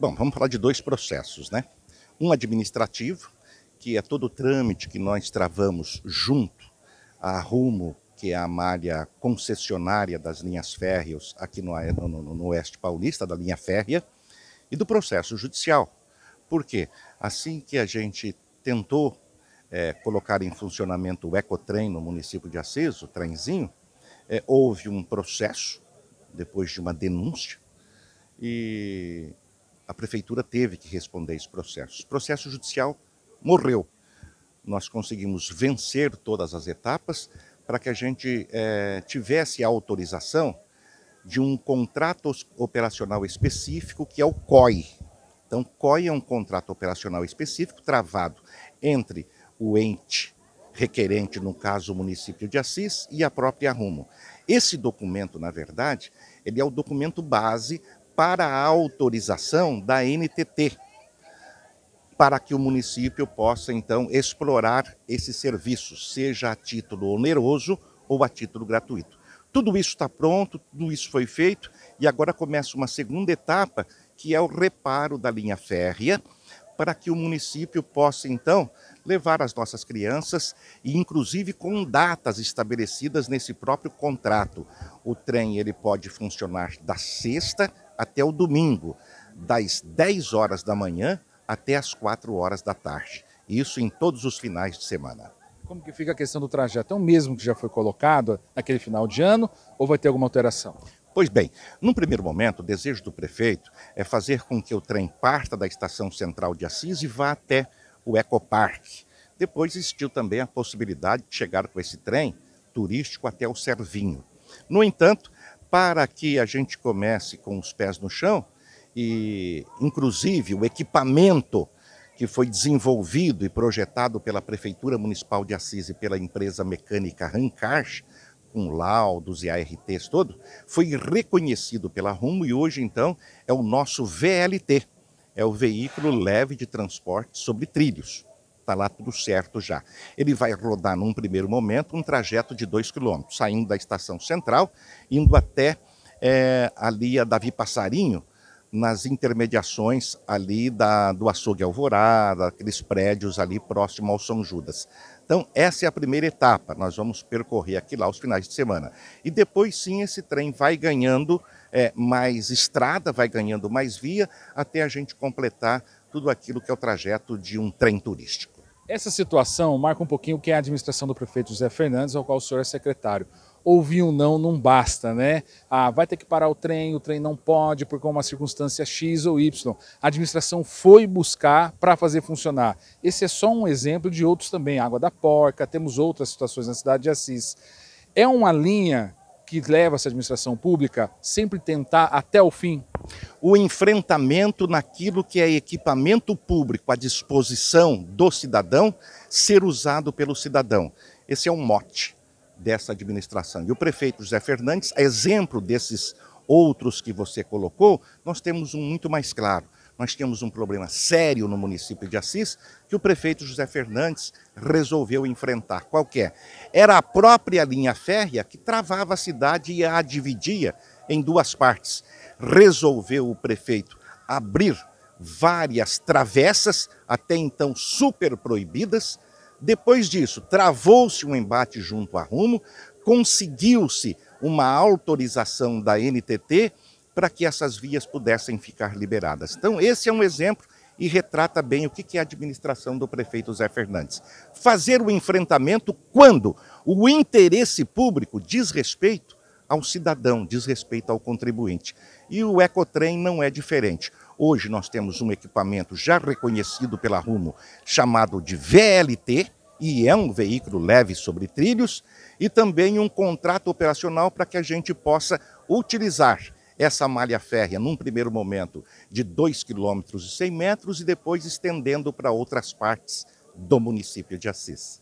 Bom, vamos falar de dois processos, né? Um administrativo, que é todo o trâmite que nós travamos junto à Rumo, que é a malha concessionária das linhas férreas aqui no, no, no Oeste Paulista, da linha férrea, e do processo judicial. Por quê? Assim que a gente tentou é, colocar em funcionamento o Ecotrem no município de Assis, o trenzinho, é, houve um processo, depois de uma denúncia, e a prefeitura teve que responder esse processo. O processo judicial morreu. Nós conseguimos vencer todas as etapas para que a gente é, tivesse a autorização de um contrato operacional específico que é o COI. Então, COI é um contrato operacional específico travado entre o ente requerente, no caso o município de Assis, e a própria Rumo. Esse documento, na verdade, ele é o documento base para a autorização da NTT, para que o município possa, então, explorar esse serviço, seja a título oneroso ou a título gratuito. Tudo isso está pronto, tudo isso foi feito, e agora começa uma segunda etapa, que é o reparo da linha férrea, para que o município possa, então, levar as nossas crianças, e inclusive com datas estabelecidas nesse próprio contrato. O trem ele pode funcionar da sexta até o domingo, das 10 horas da manhã até as 4 horas da tarde. Isso em todos os finais de semana. Como que fica a questão do trajeto? É o mesmo que já foi colocado naquele final de ano ou vai ter alguma alteração? Pois bem, num primeiro momento, o desejo do prefeito é fazer com que o trem parta da estação central de Assis e vá até o Ecoparque. Depois existiu também a possibilidade de chegar com esse trem turístico até o Servinho. No entanto, para que a gente comece com os pés no chão e, inclusive, o equipamento que foi desenvolvido e projetado pela Prefeitura Municipal de Assis e pela empresa mecânica Rancash, com laudos e ARTs todo, foi reconhecido pela Rumo e hoje, então, é o nosso VLT, é o veículo leve de transporte sobre trilhos está lá tudo certo já. Ele vai rodar num primeiro momento um trajeto de 2 km, saindo da estação central, indo até é, ali a Davi Passarinho, nas intermediações ali da, do açougue Alvorada, aqueles prédios ali próximo ao São Judas. Então, essa é a primeira etapa. Nós vamos percorrer aqui lá os finais de semana. E depois, sim, esse trem vai ganhando é, mais estrada, vai ganhando mais via, até a gente completar tudo aquilo que é o trajeto de um trem turístico. Essa situação marca um pouquinho o que é a administração do prefeito José Fernandes, ao qual o senhor é secretário. Ouvir um não não basta, né? Ah, vai ter que parar o trem, o trem não pode por uma circunstância X ou Y. A administração foi buscar para fazer funcionar. Esse é só um exemplo de outros também. Água da Porca, temos outras situações na cidade de Assis. É uma linha que leva essa administração pública sempre tentar até o fim? O enfrentamento naquilo que é equipamento público à disposição do cidadão ser usado pelo cidadão. Esse é um mote dessa administração. E o prefeito José Fernandes, exemplo desses outros que você colocou, nós temos um muito mais claro. Nós temos um problema sério no município de Assis que o prefeito José Fernandes resolveu enfrentar. Qual é? Era a própria linha férrea que travava a cidade e a dividia em duas partes. Resolveu o prefeito abrir várias travessas, até então super proibidas. Depois disso, travou-se um embate junto a Rumo, conseguiu-se uma autorização da NTT para que essas vias pudessem ficar liberadas. Então, esse é um exemplo e retrata bem o que é a administração do prefeito Zé Fernandes. Fazer o enfrentamento quando o interesse público diz respeito ao cidadão, diz respeito ao contribuinte. E o Ecotrem não é diferente. Hoje nós temos um equipamento já reconhecido pela Rumo, chamado de VLT, e é um veículo leve sobre trilhos, e também um contrato operacional para que a gente possa utilizar essa malha férrea, num primeiro momento, de 2 km e 100 metros e depois estendendo para outras partes do município de Assis.